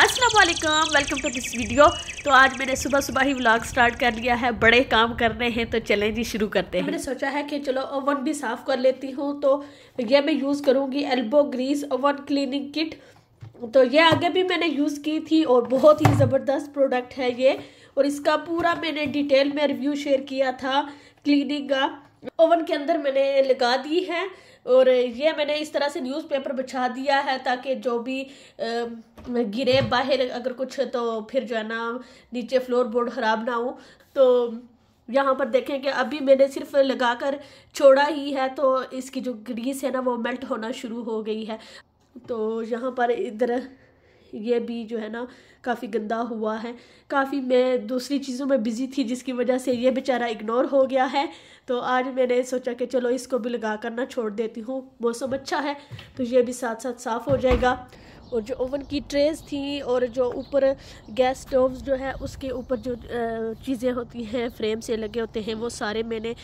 Aslam welcome to this video तो आज मैंने सुबह सुबह ही व्लॉग स्टार्ट कर लिया है बड़े काम करने हैं तो चलें जी शुरू करते हैं मैंने सोचा है कि चलो ओवन भी साफ़ कर लेती हूँ तो ये मैं यूज़ करूँगी Elbow Grease oven cleaning kit तो ये आगे भी मैंने यूज़ की थी और बहुत ही ज़बरदस्त प्रोडक्ट है ये और इसका पूरा मैंने डिटेल में रिव्यू शेयर किया था क्लिनिंग का ओवन के अंदर मैंने लगा दी है और ये मैंने इस तरह से न्यूज़पेपर बिछा दिया है ताकि जो भी गिरे बाहर अगर कुछ तो फिर जो है ना नीचे फ्लोर बोर्ड ख़राब ना हो तो यहाँ पर देखें कि अभी मैंने सिर्फ लगा कर छोड़ा ही है तो इसकी जो ग्रीस है ना वो मेल्ट होना शुरू हो गई है तो यहाँ पर इधर ये भी जो है ना काफ़ी गंदा हुआ है काफ़ी मैं दूसरी चीज़ों में बिज़ी थी जिसकी वजह से ये बेचारा इग्नोर हो गया है तो आज मैंने सोचा कि चलो इसको भी लगा कर ना छोड़ देती हूँ मौसम अच्छा है तो ये भी साथ साथ साफ़ हो जाएगा और जो ओवन की ट्रेस थी और जो ऊपर गैस स्टोव जो है उसके ऊपर जो चीज़ें होती हैं फ्रेम से लगे होते हैं वो सारे मैंने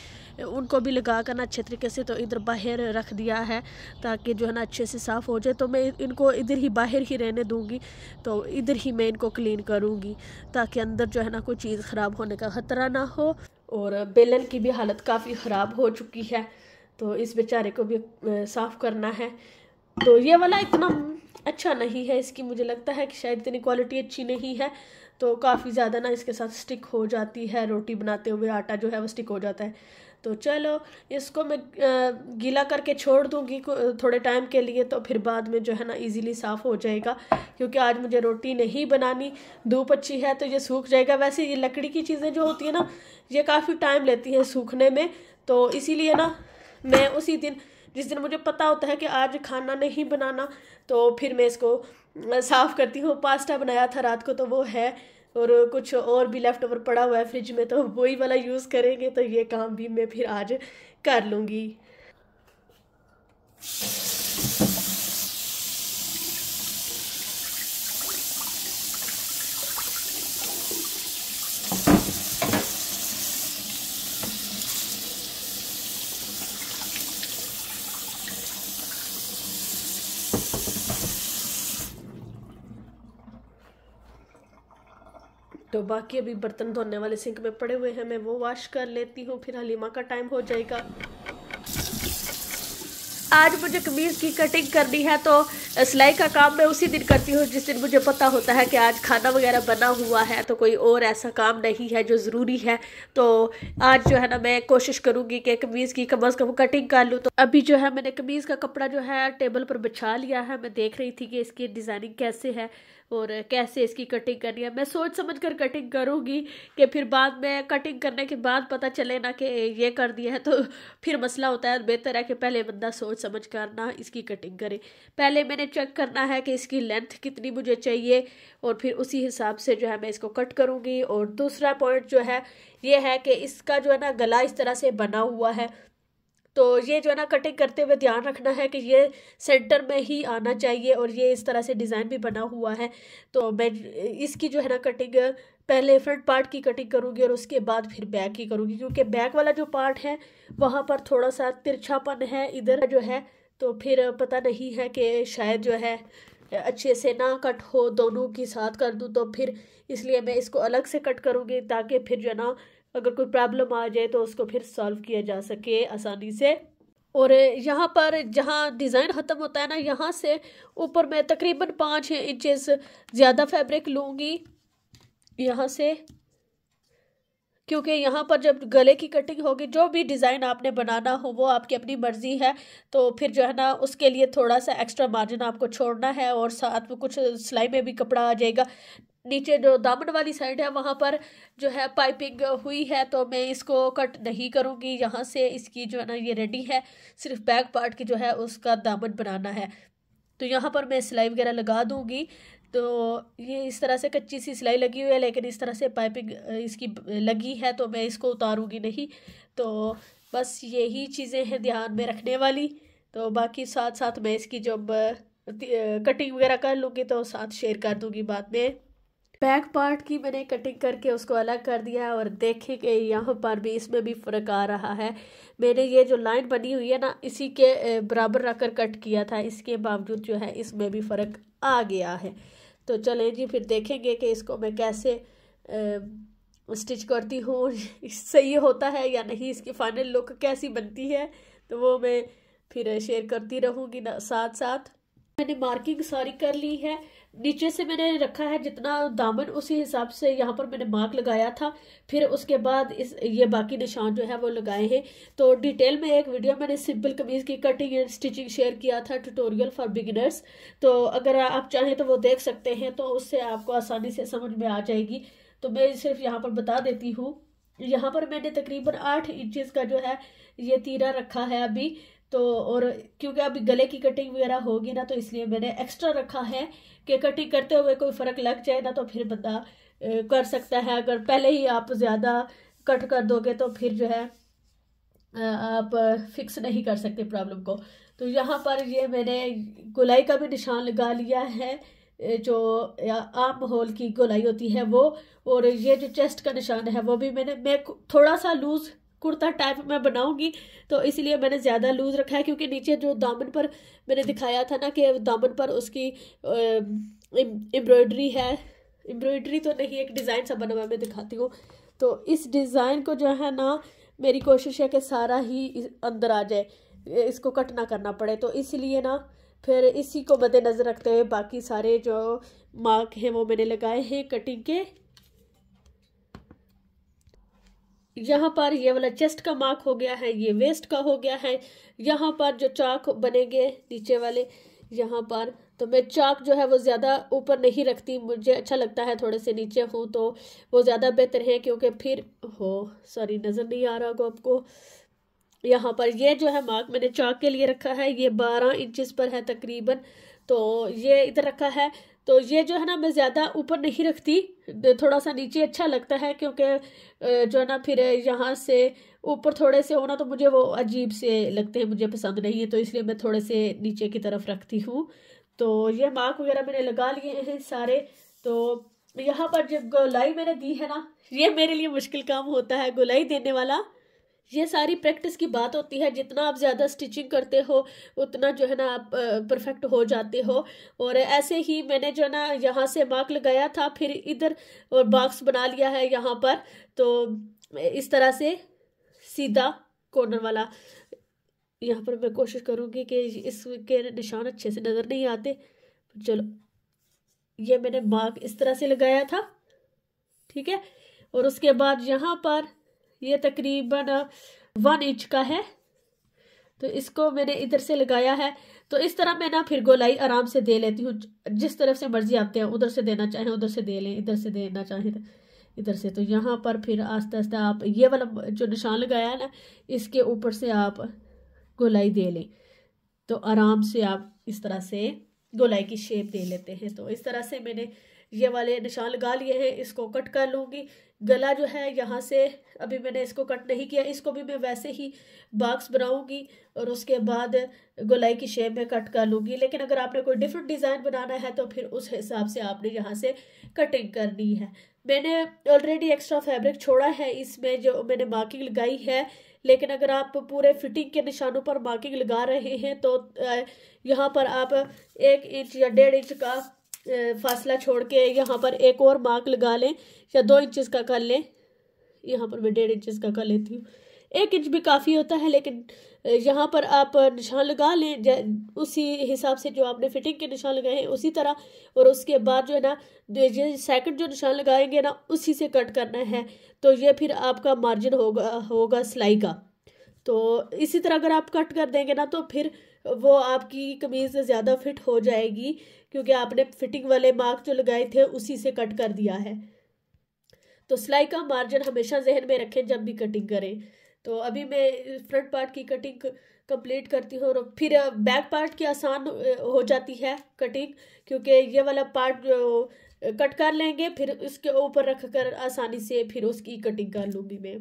उनको भी लगा कर ना अच्छे तरीके से तो इधर बाहर रख दिया है ताकि जो है ना अच्छे से साफ़ हो जाए तो मैं इनको इधर ही बाहर ही रहने दूँगी तो इधर ही मैं इनको क्लीन करूँगी ताकि अंदर जो है ना कोई चीज़ ख़राब होने का ख़तरा ना हो और बेलन की भी हालत काफ़ी ख़राब हो चुकी है तो इस बेचारे को भी साफ़ करना है तो ये वाला इतना अच्छा नहीं है इसकी मुझे लगता है कि शायद इतनी क्वालिटी अच्छी नहीं है तो काफ़ी ज़्यादा ना इसके साथ स्टिक हो जाती है रोटी बनाते हुए आटा जो है वो स्टिक हो जाता है तो चलो इसको मैं गीला करके छोड़ दूँगी थोड़े टाइम के लिए तो फिर बाद में जो है ना इजीली साफ़ हो जाएगा क्योंकि आज मुझे रोटी नहीं बनानी धूप अच्छी है तो ये सूख जाएगा वैसे ये लकड़ी की चीज़ें जो होती है ना ये काफ़ी टाइम लेती हैं सूखने में तो इसीलिए ना मैं उसी दिन जिस दिन मुझे पता होता है कि आज खाना नहीं बनाना तो फिर मैं इसको साफ़ करती हूँ पास्ता बनाया था रात को तो वो है और कुछ और भी लेफ़्ट ओवर पड़ा हुआ है फ्रिज में तो वही वाला यूज़ करेंगे तो ये काम भी मैं फिर आज कर लूँगी तो बाकी अभी बर्तन धोने वाले सिंक में पड़े हुए हैं मैं वो वॉश कर लेती हूँ फिर हलीमा का टाइम हो जाएगा आज मुझे कमीज़ की कटिंग करनी है तो सिलाई का काम मैं उसी दिन करती हूँ जिस दिन मुझे पता होता है कि आज खाना वगैरह बना हुआ है तो कोई और ऐसा काम नहीं है जो ज़रूरी है तो आज जो है ना मैं कोशिश करूँगी कि कमीज़ की कम अज़ कम कटिंग कर लूँ तो अभी जो है मैंने कमीज़ का कपड़ा जो है टेबल पर बिछा लिया है मैं देख रही थी कि इसकी डिज़ाइनिंग कैसे है और कैसे इसकी कटिंग करनी है मैं सोच समझ कर कटिंग करूँगी कि फिर बाद में कटिंग करने के बाद पता चले ना कि ये कर दिया है तो फिर मसला होता है बेहतर है कि पहले बंदा सोच समझ कर ना इसकी कटिंग करे पहले मैंने चेक करना है कि इसकी लेंथ कितनी मुझे चाहिए और फिर उसी हिसाब से जो है मैं इसको कट करूँगी और दूसरा पॉइंट जो है ये है कि इसका जो है ना गला इस तरह से बना हुआ है तो ये जो है ना कटिंग करते हुए ध्यान रखना है कि ये सेंटर में ही आना चाहिए और ये इस तरह से डिज़ाइन भी बना हुआ है तो मैं इसकी जो है ना कटिंग पहले फ्रंट पार्ट की कटिंग करूँगी और उसके बाद फिर बैक की करूँगी क्योंकि बैक वाला जो पार्ट है वहाँ पर थोड़ा सा तिरछापन है इधर जो है तो फिर पता नहीं है कि शायद जो है अच्छे से ना कट हो दोनों के साथ कर दूँ तो फिर इसलिए मैं इसको अलग से कट करूँगी ताकि फिर जो है ना अगर कोई प्रॉब्लम आ जाए तो उसको फिर सॉल्व किया जा सके आसानी से और यहाँ पर जहाँ डिज़ाइन ख़त्म होता है ना यहाँ से ऊपर मैं तकरीबन पाँच इंचेस ज़्यादा फैब्रिक लूँगी यहाँ से क्योंकि यहाँ पर जब गले की कटिंग होगी जो भी डिज़ाइन आपने बनाना हो वो आपकी अपनी मर्ज़ी है तो फिर जो है ना उसके लिए थोड़ा सा एक्स्ट्रा मार्जिन आपको छोड़ना है और साथ में कुछ सिलाई में भी कपड़ा आ जाएगा नीचे जो दामन वाली साइड है वहाँ पर जो है पाइपिंग हुई है तो मैं इसको कट नहीं करूँगी यहाँ से इसकी जो है ना ये रेडी है सिर्फ बैक पार्ट की जो है उसका दामन बनाना है तो यहाँ पर मैं सिलाई वगैरह लगा दूँगी तो ये इस तरह से कच्ची सी सिलाई लगी हुई है लेकिन इस तरह से पाइपिंग इसकी लगी है तो मैं इसको उतारूँगी नहीं तो बस यही चीज़ें हैं ध्यान में रखने वाली तो बाकी साथ साथ मैं इसकी जब कटिंग वगैरह कर लूँगी तो साथ शेयर कर दूँगी बाद में बैक पार्ट की मैंने कटिंग करके उसको अलग कर दिया और देखेंगे यहाँ पर भी इसमें भी फ़र्क आ रहा है मैंने ये जो लाइन बनी हुई है ना इसी के बराबर रखकर कट किया था इसके बावजूद जो है इसमें भी फ़र्क आ गया है तो चलें जी फिर देखेंगे कि इसको मैं कैसे स्टिच करती हूँ सही होता है या नहीं इसकी फाइनल लुक कैसी बनती है तो वो मैं फिर शेयर करती रहूँगी साथ साथ मैंने मार्किंग सारी कर ली है नीचे से मैंने रखा है जितना दामन उसी हिसाब से यहाँ पर मैंने मार्क लगाया था फिर उसके बाद इस ये बाकी निशान जो है वो लगाए हैं तो डिटेल में एक वीडियो मैंने सिंपल कमीज़ की कटिंग एंड स्टिचिंग शेयर किया था ट्यूटोरियल फॉर बिगिनर्स तो अगर आप चाहें तो वो देख सकते हैं तो उससे आपको आसानी से समझ में आ जाएगी तो मैं सिर्फ यहाँ पर बता देती हूँ यहाँ पर मैंने तकरीबन आठ इंचज़ का जो है ये तीरा रखा है अभी तो और क्योंकि अभी गले की कटिंग वगैरह होगी ना तो इसलिए मैंने एक्स्ट्रा रखा है कि कटिंग करते हुए कोई फ़र्क लग जाए ना तो फिर बंदा कर सकता है अगर पहले ही आप ज़्यादा कट कर दोगे तो फिर जो है आप फिक्स नहीं कर सकते प्रॉब्लम को तो यहाँ पर ये मैंने गुलाई का भी निशान लगा लिया है जो आम होल की गुलाई होती है वो और ये जो चेस्ट का निशान है वो भी मैंने मैं थोड़ा सा लूज़ कुर्ता टाइप मैं बनाऊंगी तो इसलिए मैंने ज़्यादा लूज़ रखा है क्योंकि नीचे जो दामन पर मैंने दिखाया था ना कि दामन पर उसकी एम्ब्रॉयडरी है एम्ब्रॉयडरी तो नहीं एक डिज़ाइन सा बना हुआ मैं दिखाती हूँ तो इस डिज़ाइन को जो है ना मेरी कोशिश है कि सारा ही अंदर आ जाए इसको कट ना करना पड़े तो इसलिए ना फिर इसी को मद्देनज़र रखते हुए बाकी सारे जो मार्क हैं वो मैंने लगाए हैं कटिंग के यहाँ पर ये वाला चेस्ट का मार्क हो गया है ये वेस्ट का हो गया है यहाँ पर जो चाक बनेंगे नीचे वाले यहाँ पर तो मैं चाक जो है वो ज़्यादा ऊपर नहीं रखती मुझे अच्छा लगता है थोड़े से नीचे हूँ तो वो ज़्यादा बेहतर है क्योंकि फिर हो सॉरी नज़र नहीं आ रहा होगा आपको यहाँ पर ये जो है मार्क मैंने चाक के लिए रखा है ये बारह इंचज़ पर है तकरीबन तो ये इधर रखा है तो ये जो है ना मैं ज़्यादा ऊपर नहीं रखती थोड़ा सा नीचे अच्छा लगता है क्योंकि जो है ना फिर यहाँ से ऊपर थोड़े से होना तो मुझे वो अजीब से लगते हैं मुझे पसंद नहीं है तो इसलिए मैं थोड़े से नीचे की तरफ रखती हूँ तो ये मार्क वगैरह मैंने लगा लिए हैं सारे तो यहाँ पर जब गोलाई मैंने दी है ना ये मेरे लिए मुश्किल काम होता है गोलाई देने वाला ये सारी प्रैक्टिस की बात होती है जितना आप ज़्यादा स्टिचिंग करते हो उतना जो है ना आप परफेक्ट हो जाते हो और ऐसे ही मैंने जो है ना यहाँ से मार्क लगाया था फिर इधर और बॉक्स बना लिया है यहाँ पर तो इस तरह से सीधा कॉर्नर वाला यहाँ पर मैं कोशिश करूँगी कि इसके निशान अच्छे से नज़र नहीं आते चलो ये मैंने मार्क इस तरह से लगाया था ठीक है और उसके बाद यहाँ पर ये तकरीबन वन इंच का है तो इसको मैंने इधर से लगाया है तो इस तरह मैं ना फिर गोलाई आराम से दे लेती हूँ जिस तरफ से मर्जी आते हैं उधर से देना चाहें उधर से दे लें इधर से देना चाहें इधर से तो यहाँ पर फिर आस्ते आस्ते आप ये वाला जो निशान लगाया है ना इसके ऊपर से आप गोलाई दे लें तो आराम से आप इस तरह से गोलाई की शेप दे लेते हैं तो इस तरह से मैंने ये वाले निशान लगा लिए हैं इसको कट कर लूँगी गला जो है यहाँ से अभी मैंने इसको कट नहीं किया इसको भी मैं वैसे ही बाक्स बनाऊँगी और उसके बाद गोलाई की शेप में कट कर लूँगी लेकिन अगर आपने कोई डिफरेंट डिज़ाइन बनाना है तो फिर उस हिसाब से आपने यहाँ से कटिंग करनी है मैंने ऑलरेडी एक्स्ट्रा फैब्रिक छोड़ा है इसमें जो मैंने मार्किंग लगाई है लेकिन अगर आप पूरे फिटिंग के निशानों पर मार्किंग लगा रहे हैं तो यहाँ पर आप एक इंच या डेढ़ इंच का फासला छोड़ के यहाँ पर एक और मार्क लगा लें या दो इंचज़ का कर लें यहाँ पर मैं डेढ़ इंचज़ का कर लेती हूँ एक इंच भी काफ़ी होता है लेकिन यहाँ पर आप निशान लगा लें उसी हिसाब से जो आपने फिटिंग के निशान लगाए हैं उसी तरह और उसके बाद जो है ना ये सेकंड जो निशान लगाएंगे ना उसी से कट करना है तो ये फिर आपका मार्जिन होगा होगा सिलाई का तो इसी तरह अगर आप कट कर देंगे ना तो फिर वो आपकी कमीज़ ज़्यादा फिट हो जाएगी क्योंकि आपने फिटिंग वाले मार्क जो लगाए थे उसी से कट कर दिया है तो सिलाई का मार्जिन हमेशा जहन में रखें जब भी कटिंग करें तो अभी मैं फ्रंट पार्ट की कटिंग कंप्लीट करती हूँ और फिर बैक पार्ट की आसान हो जाती है कटिंग क्योंकि ये वाला पार्ट जो कट कर लेंगे फिर उसके ऊपर रख कर आसानी से फिर उसकी कटिंग कर लूँगी मैं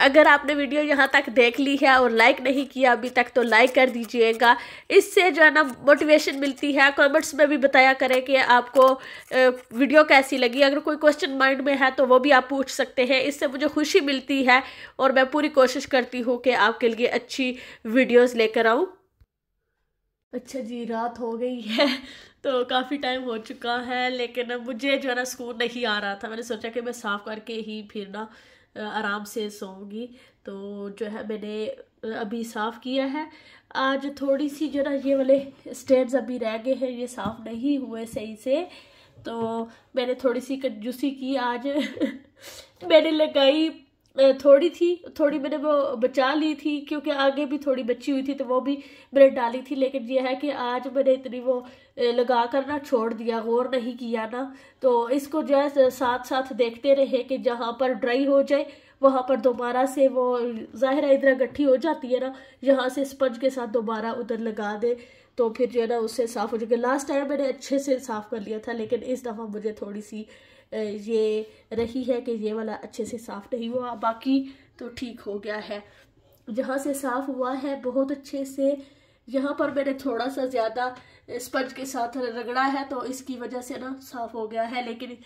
अगर आपने वीडियो यहाँ तक देख ली है और लाइक नहीं किया अभी तक तो लाइक कर दीजिएगा इससे जो है ना मोटिवेशन मिलती है कमेंट्स में भी बताया करें कि आपको वीडियो कैसी लगी अगर कोई क्वेश्चन माइंड में है तो वो भी आप पूछ सकते हैं इससे मुझे खुशी मिलती है और मैं पूरी कोशिश करती हूँ कि आपके लिए अच्छी वीडियोज़ लेकर आऊँ अच्छा जी रात हो गई है तो काफ़ी टाइम हो चुका है लेकिन मुझे जो है ना सुकून नहीं आ रहा था मैंने सोचा कि मैं साफ़ करके ही फिर ना आराम से सोऊंगी तो जो है मैंने अभी साफ़ किया है आज थोड़ी सी जो ना ये वाले स्टेन्स अभी रह गए हैं ये साफ़ नहीं हुए सही से तो मैंने थोड़ी सी कंजूसी की आज मैंने लगाई थोड़ी थी थोड़ी मैंने वो बचा ली थी क्योंकि आगे भी थोड़ी बची हुई थी तो वो भी मैंने डाली थी लेकिन ये है कि आज मैंने इतनी वो लगा कर ना छोड़ दिया गौर नहीं किया ना तो इसको जो है साथ साथ देखते रहे कि जहाँ पर ड्राई हो जाए वहाँ पर दोबारा से वो ज़ाहिर इधर गट्ठी हो जाती है ना यहाँ से स्पंज के साथ दोबारा उधर लगा दे तो फिर जो है ना उससे साफ़ हो जाएगा लास्ट टाइम मैंने अच्छे से साफ़ कर लिया था लेकिन इस दफ़ा मुझे थोड़ी सी ये रही है कि ये वाला अच्छे से साफ़ नहीं हुआ बाकी तो ठीक हो गया है जहाँ से साफ़ हुआ है बहुत अच्छे से यहाँ पर मैंने थोड़ा सा ज़्यादा स्पंज के साथ रगड़ा है तो इसकी वजह से ना साफ़ हो गया है लेकिन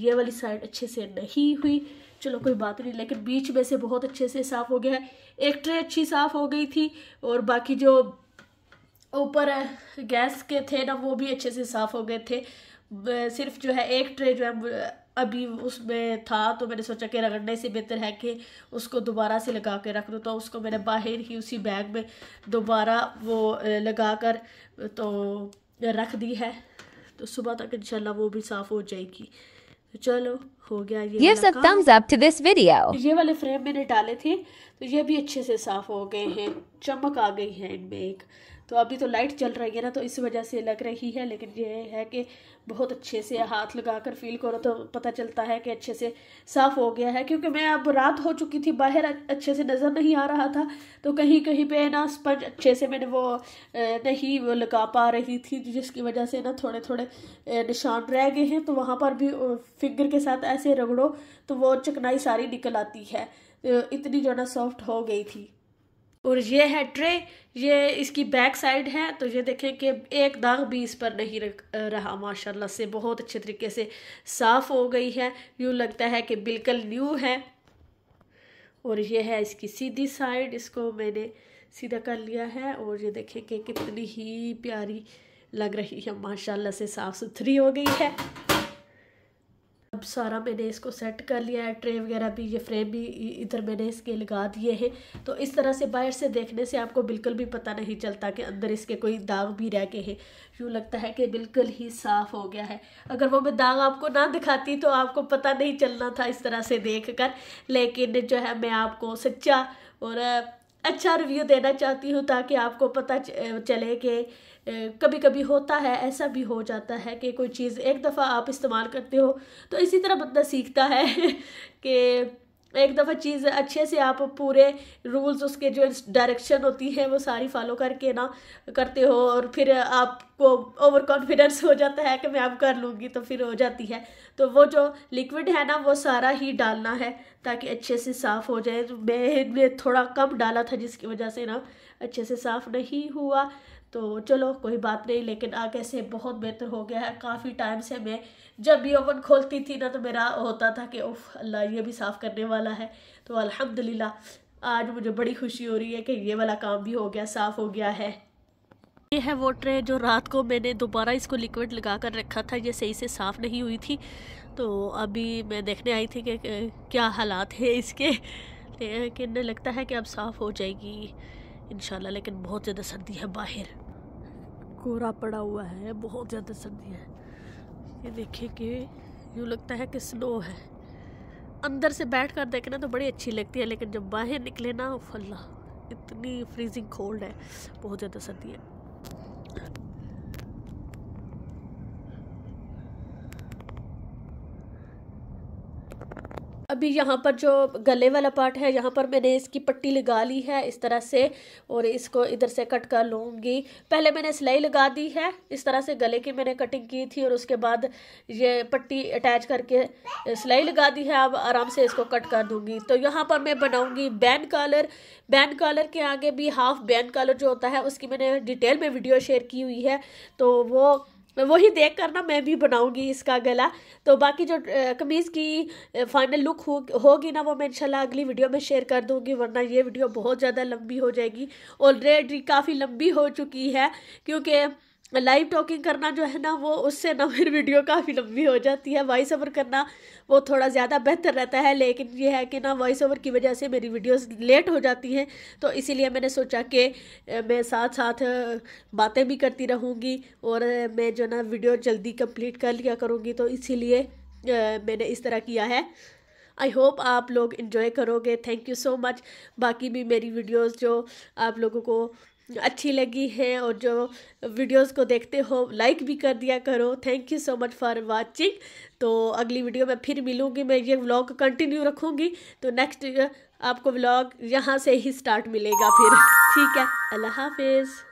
ये वाली साइड अच्छे से नहीं हुई चलो कोई बात नहीं लेकिन बीच में से बहुत अच्छे से साफ़ हो गया है एक ट्रे अच्छी साफ़ हो गई थी और बाकी जो ऊपर गैस के थे ना वो भी अच्छे से साफ़ हो गए थे सिर्फ जो है एक ट्रे जो है अभी उसमें था तो मैंने सोचा कि रगड़ने से बेहतर है कि उसको दोबारा से लगा के रख दूँ तो उसको मैंने बाहर ही उसी बैग में दोबारा वो लगा कर तो रख दी है तो सुबह तक इंशाल्लाह वो भी साफ़ हो जाएगी तो चलो हो गया ये thumbs up to this video. ये वाले फ्रेम मैंने डाले थे तो ये भी अच्छे से साफ़ हो गए हैं चमक आ गई है इनमें एक तो अभी तो लाइट चल रही है ना तो इस वजह से लग रही है लेकिन ये है कि बहुत अच्छे से हाथ लगा कर फील करो तो पता चलता है कि अच्छे से साफ़ हो गया है क्योंकि मैं अब रात हो चुकी थी बाहर अच्छे से नज़र नहीं आ रहा था तो कहीं कहीं पे ना स्पंज अच्छे से मैंने वो नहीं लगा पा रही थी जिसकी वजह से ना थोड़े थोड़े निशान रह गए हैं तो वहाँ पर भी फिंगर के साथ ऐसे रगड़ो तो वो चकनाई सारी निकल आती है इतनी जो ना सॉफ्ट हो गई थी और ये है ट्रे ये इसकी बैक साइड है तो ये देखें कि एक दाग भी इस पर नहीं रहा माशाल्लाह से बहुत अच्छे तरीके से साफ़ हो गई है यूँ लगता है कि बिल्कुल न्यू है और ये है इसकी सीधी साइड इसको मैंने सीधा कर लिया है और ये देखें कि कितनी ही प्यारी लग रही है माशाल्लाह से साफ़ सुथरी हो गई है अब सारा मैंने इसको सेट कर लिया है ट्रे वगैरह भी ये फ्रेम भी इधर मैंने इसके लगा दिए हैं तो इस तरह से बाहर से देखने से आपको बिल्कुल भी पता नहीं चलता कि अंदर इसके कोई दाग भी रह गए हैं यूँ लगता है कि बिल्कुल ही साफ़ हो गया है अगर वो मैं दाग आपको ना दिखाती तो आपको पता नहीं चलना था इस तरह से देख कर लेकिन जो है मैं आपको सच्चा और अच्छा रिव्यू देना चाहती हूँ ताकि आपको पता चले कि कभी कभी होता है ऐसा भी हो जाता है कि कोई चीज़ एक दफ़ा आप इस्तेमाल करते हो तो इसी तरह बंदा सीखता है कि एक दफ़ा चीज़ अच्छे से आप पूरे रूल्स उसके जो डायरेक्शन होती है वो सारी फॉलो करके ना करते हो और फिर आपको ओवर कॉन्फिडेंस हो जाता है कि मैं अब कर लूँगी तो फिर हो जाती है तो वो जो लिक्विड है ना वो सारा ही डालना है ताकि अच्छे से साफ़ हो जाए मैंने मैं थोड़ा कम डाला था जिसकी वजह से ना अच्छे से साफ़ नहीं हुआ तो चलो कोई बात नहीं लेकिन आगे से बहुत बेहतर हो गया है काफ़ी टाइम से मैं जब भी ओवन खोलती थी ना तो मेरा होता था कि उफ अल्लाह ये भी साफ़ करने वाला है तो अल्हम्दुलिल्लाह आज मुझे बड़ी खुशी हो रही है कि ये वाला काम भी हो गया साफ़ हो गया है ये है वो ट्रे जो रात को मैंने दोबारा इसको लिक्विड लगा कर रखा था ये सही से साफ़ नहीं हुई थी तो अभी मैं देखने आई थी कि क्या हालात है इसके लेकिन लगता है कि अब साफ़ हो जाएगी इन लेकिन बहुत ज़्यादा सर्दी है बाहर कोहरा पड़ा हुआ है बहुत ज़्यादा सर्दी है ये देखिए कि यूँ लगता है कि स्नो है अंदर से बैठ कर देखना तो बड़ी अच्छी लगती है लेकिन जब बाहर निकले ना फल्ला इतनी फ्रीजिंग कोल्ड है बहुत ज़्यादा सर्दी है अभी यहाँ पर जो गले वाला पार्ट है यहाँ पर मैंने इसकी पट्टी लगा ली है इस तरह से और इसको इधर से कट कर लूँगी पहले मैंने सिलाई लगा दी है इस तरह से गले की मैंने कटिंग की थी और उसके बाद ये पट्टी अटैच करके सिलाई लगा दी है अब आराम से इसको कट कर दूँगी तो यहाँ पर मैं बनाऊँगी बैन कॉलर बैन कॉलर के आगे भी हाफ बैन कॉलर जो होता है उसकी मैंने डिटेल में वीडियो शेयर की हुई है तो वो वही देख कर ना मैं भी बनाऊंगी इसका गला तो बाकी जो कमीज़ की फाइनल लुक हो होगी ना वो मैं इंशाल्लाह अगली वीडियो में शेयर कर दूंगी वरना ये वीडियो बहुत ज़्यादा लंबी हो जाएगी ऑलरेडी काफ़ी लंबी हो चुकी है क्योंकि लाइव टॉकिंग करना जो है ना वो उससे ना फिर वीडियो काफ़ी लंबी हो जाती है वॉइस ओवर करना वो थोड़ा ज़्यादा बेहतर रहता है लेकिन ये है कि ना वॉइस ओवर की वजह से मेरी वीडियोस लेट हो जाती हैं तो इसीलिए मैंने सोचा कि मैं साथ साथ बातें भी करती रहूँगी और मैं जो ना वीडियो जल्दी कंप्लीट कर लिया करूँगी तो इसी मैंने इस तरह किया है आई होप आप लोग इन्जॉय करोगे थैंक यू सो मच बाकी भी मेरी वीडियोज़ जो आप लोगों को अच्छी लगी है और जो वीडियोस को देखते हो लाइक भी कर दिया करो thank you so much for watching तो अगली वीडियो में फिर मिलूँगी मैं ये व्लॉग कंटिन्यू रखूँगी तो नेक्स्ट आपको व्लॉग यहाँ से ही स्टार्ट मिलेगा फिर ठीक है अल्लाह हाफिज़